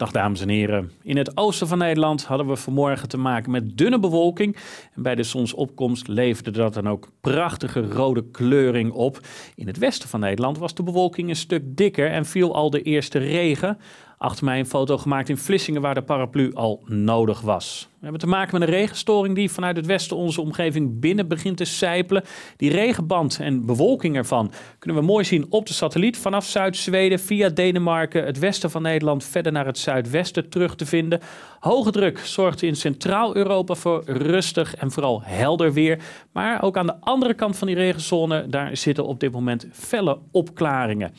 Dag dames en heren. In het oosten van Nederland hadden we vanmorgen te maken met dunne bewolking. En bij de zonsopkomst leverde dat dan ook prachtige rode kleuring op. In het westen van Nederland was de bewolking een stuk dikker en viel al de eerste regen. Achter mij een foto gemaakt in Vlissingen waar de paraplu al nodig was. We hebben te maken met een regenstoring die vanuit het westen onze omgeving binnen begint te sijpelen. Die regenband en bewolking ervan kunnen we mooi zien op de satelliet vanaf Zuid-Zweden via Denemarken, het westen van Nederland verder naar het zuidwesten terug te vinden. Hoge druk zorgt in Centraal-Europa voor rustig en vooral helder weer. Maar ook aan de andere kant van die regenzone, daar zitten op dit moment felle opklaringen.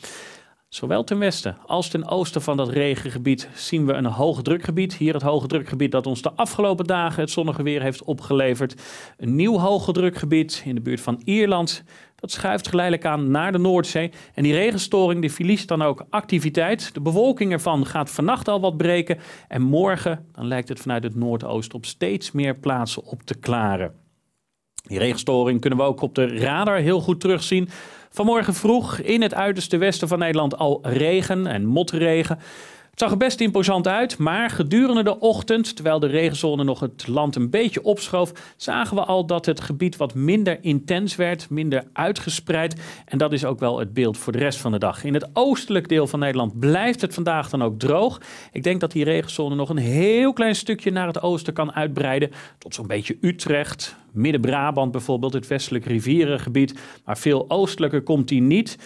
Zowel ten westen als ten oosten van dat regengebied zien we een hoogdrukgebied. Hier het hoogdrukgebied dat ons de afgelopen dagen het zonnige weer heeft opgeleverd. Een nieuw hoogdrukgebied in de buurt van Ierland. Dat schuift geleidelijk aan naar de Noordzee. En die regenstoring die verliest dan ook activiteit. De bewolking ervan gaat vannacht al wat breken. En morgen dan lijkt het vanuit het noordoosten op steeds meer plaatsen op te klaren. Die regenstoring kunnen we ook op de radar heel goed terugzien. Vanmorgen vroeg in het uiterste westen van Nederland al regen en motregen. Het zag er best imposant uit, maar gedurende de ochtend, terwijl de regenzone nog het land een beetje opschoof, zagen we al dat het gebied wat minder intens werd, minder uitgespreid. En dat is ook wel het beeld voor de rest van de dag. In het oostelijk deel van Nederland blijft het vandaag dan ook droog. Ik denk dat die regenzone nog een heel klein stukje naar het oosten kan uitbreiden, tot zo'n beetje Utrecht, Midden-Brabant bijvoorbeeld, het westelijk rivierengebied. Maar veel oostelijker komt die niet.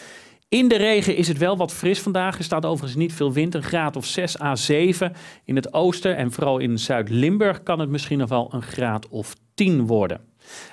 In de regen is het wel wat fris vandaag. Er staat overigens niet veel wind, een graad of 6 à 7. In het oosten en vooral in Zuid-Limburg kan het misschien nog wel een graad of 10 worden.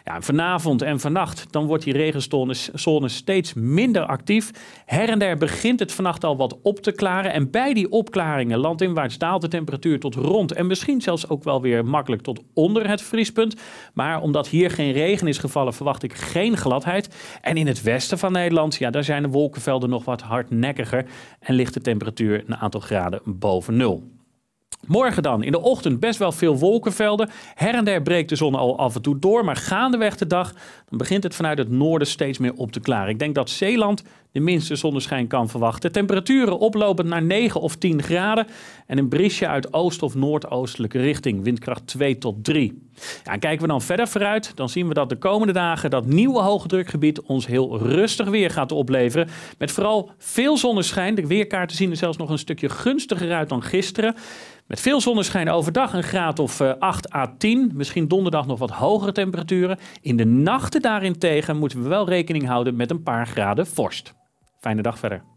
Ja, vanavond en vannacht dan wordt die regenzone steeds minder actief. Her en der begint het vannacht al wat op te klaren. En bij die opklaringen landinwaarts daalt de temperatuur tot rond en misschien zelfs ook wel weer makkelijk tot onder het vriespunt. Maar omdat hier geen regen is gevallen, verwacht ik geen gladheid. En in het westen van Nederland, ja, daar zijn de wolkenvelden nog wat hardnekkiger en ligt de temperatuur een aantal graden boven nul. Morgen dan in de ochtend best wel veel wolkenvelden. Her en der breekt de zon al af en toe door, maar gaandeweg de dag dan begint het vanuit het noorden steeds meer op te klaren. Ik denk dat Zeeland de minste zonneschijn kan verwachten. Temperaturen oplopend naar 9 of 10 graden. En een briesje uit oost- of noordoostelijke richting, windkracht 2 tot 3. Ja, kijken we dan verder vooruit, dan zien we dat de komende dagen dat nieuwe hoge drukgebied ons heel rustig weer gaat opleveren. Met vooral veel zonneschijn. De weerkaarten zien er zelfs nog een stukje gunstiger uit dan gisteren. Met veel zonneschijn overdag een graad of 8 eh, à 10. Misschien donderdag nog wat hogere temperaturen. In de nachten daarentegen moeten we wel rekening houden met een paar graden vorst. Fijne dag verder.